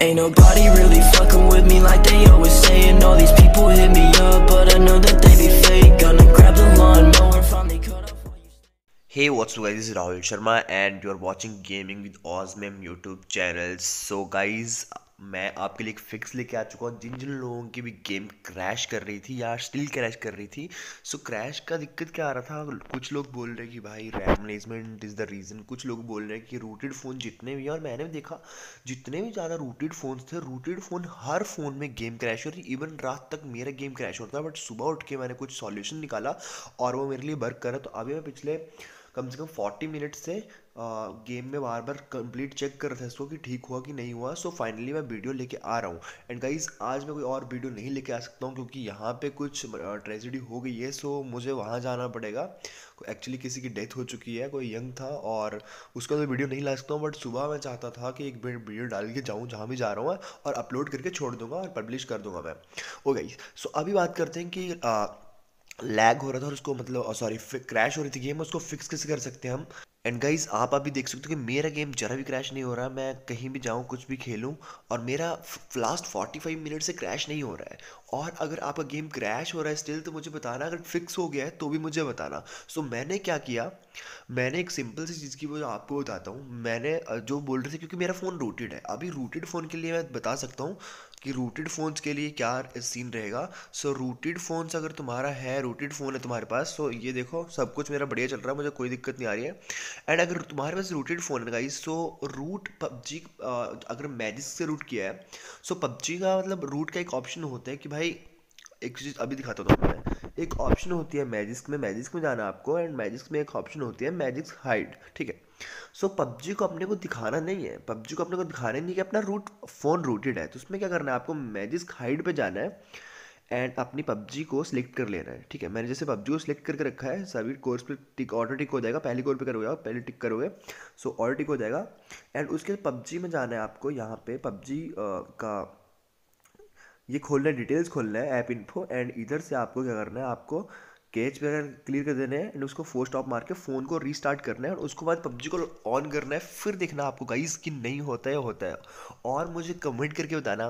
Ain't nobody really fucking with me like they always saying All these people hit me up, but I know that they be fake Gonna grab the lawnmower, finally cut off Hey what's up guys, this is Rahul Sharma and you're watching Gaming with Osmem YouTube channel So guys, मैं आपके लिए एक fix लेके आ चुका हूँ जिन जिन लोगों की भी गेम क्रैश कर रही थी या स्टिल क्रैश कर रही थी सो क्रैश का दिक्कत क्या आ रहा था कुछ लोग बोल रहे कि भाई RAM management is the reason कुछ लोग बोल रहे कि रूटेड फ़ोन जितने भी और मैंने भी देखा जितने भी ज़्यादा रूटेड फ़ोन थे रूटेड फ़ोन हर फ़ोन में गेम क्रैश हो रही इवन रात तक मेरा गेम क्रैश होता था बट सुबह उठ के मैंने कुछ सॉल्यूशन निकाला और वो मेरे लिए वर्क करा तो अभी मैं पिछले कम से कम फोर्टी मिनट से गेम में बार बार कंप्लीट चेक कर रहा था इसको कि ठीक हुआ कि नहीं हुआ सो फाइनली मैं वीडियो लेके आ रहा हूँ एंड गाइज आज मैं कोई और वीडियो नहीं लेके आ सकता हूँ क्योंकि यहाँ पे कुछ ट्रेजिडी हो गई है सो मुझे वहाँ जाना पड़ेगा एक्चुअली किसी की डेथ हो चुकी है कोई यंग था और उसका तो वीडियो नहीं ला सकता हूँ बट सुबह मैं चाहता था कि एक वीडियो डाल के जाऊँ जहाँ भी जा रहा हूँ और अपलोड करके छोड़ दूँगा और पब्लिश कर दूँगा मैं ओ गाइज सो अभी बात करते हैं कि लैग हो रहा था और उसको मतलब सॉरी oh, क्रैश हो रही थी गेम उसको फिक्स कैसे कर सकते हैं हम एंड गाइज आप अभी देख सकते हो कि मेरा गेम जरा भी क्रैश नहीं हो रहा मैं कहीं भी जाऊँ कुछ भी खेलूँ और मेरा लास्ट फोर्टी फाइव मिनट से क्रैश नहीं हो रहा है और अगर आपका गेम क्रैश हो रहा है स्टिल तो मुझे बताना अगर फिक्स हो गया है तो भी मुझे बताना सो so, मैंने क्या किया मैंने एक सिंपल सी चीज़ की वो आपको बताता हूँ मैंने जो बोल रहे थे क्योंकि मेरा फ़ोन रूटेड है अभी रूटेड फ़ोन के लिए मैं बता सकता हूँ कि रूटेड फ़ोन्स के लिए क्या सीन रहेगा सो रूटेड फ़ोन्स अगर तुम्हारा है रूटेड फ़ोन है तुम्हारे पास सो तो ये देखो सब कुछ मेरा बढ़िया चल रहा है मुझे कोई दिक्कत नहीं आ रही है एंड अगर तुम्हारे पास रूटेड फ़ोन है गाइस सो रूट पबजी अगर मैजिक से रूट किया है सो पबजी का मतलब रूट का एक ऑप्शन होता है कि भाई एक चीज़ अभी दिखाता हूँ मैं एक ऑप्शन होती है मैजिक्स में मैजिक्स में जाना आपको एंड मैजिक्स में एक ऑप्शन होती है मैजिक्स हाइड ठीक है सो so, पबजी को अपने को दिखाना नहीं है पबजी को अपने को दिखाना नहीं कि अपना रूट फ़ोन रूटेड है तो उसमें क्या करना है आपको मैजिक्स हाइड पर जाना है एंड अपनी पबजी को सिलेक्ट कर लेना है ठीक है मैंने जैसे पबजी को सिलेक्ट करके रखा है सभी कोर्स पे टिक ऑटो टिक हो जाएगा पहली कोर पे करोगे आप पहले टिक करोगे सो ऑटो टिक हो जाएगा एंड उसके पबजी में जाना है आपको यहाँ पे पबजी का ये खोलना है डिटेल्स खोलना है ऐप इन्फो एंड इधर से आपको क्या करना है आपको कैच वगैरह क्लियर कर देने हैं एंड उसको फोर स्टॉप मार के फ़ोन को रीस्टार्ट करना है और उसको बाद पबजी को ऑन करना है फिर देखना आपको गाइज कि नहीं होता है होता है और मुझे कमेंट करके बताना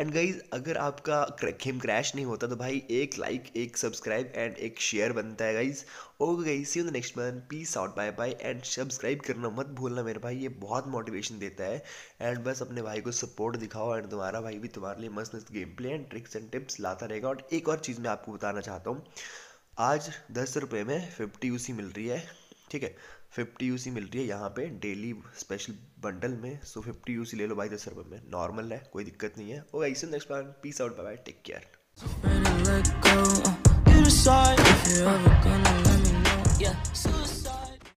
एंड गाइज अगर आपका गेम क्रैश नहीं होता तो भाई एक लाइक एक सब्सक्राइब एंड एक शेयर बनता है guys okay guys see the next month peace out bye bye and subscribe करना मत भूलना मेरे भाई ये बहुत मोटिवेशन देता है एंड बस अपने भाई को सपोर्ट दिखाओ एंड तुम्हारा भाई भी तुम्हारे लिए मस्त मस्त game play and tricks and tips लाता रहेगा और एक और चीज़ मैं आपको बताना चाहता हूँ आज दस रुपये में फिफ्टी यूसी मिल रही है ठीक है फिफ्टी यूसी मिल रही है यहाँ पे डेली स्पेशल बंडल में सो फिफ्टी यूसी ले लो भाई दस रुपये में नॉर्मल है कोई दिक्कत नहीं है ओ ऐसे next peace out bye take care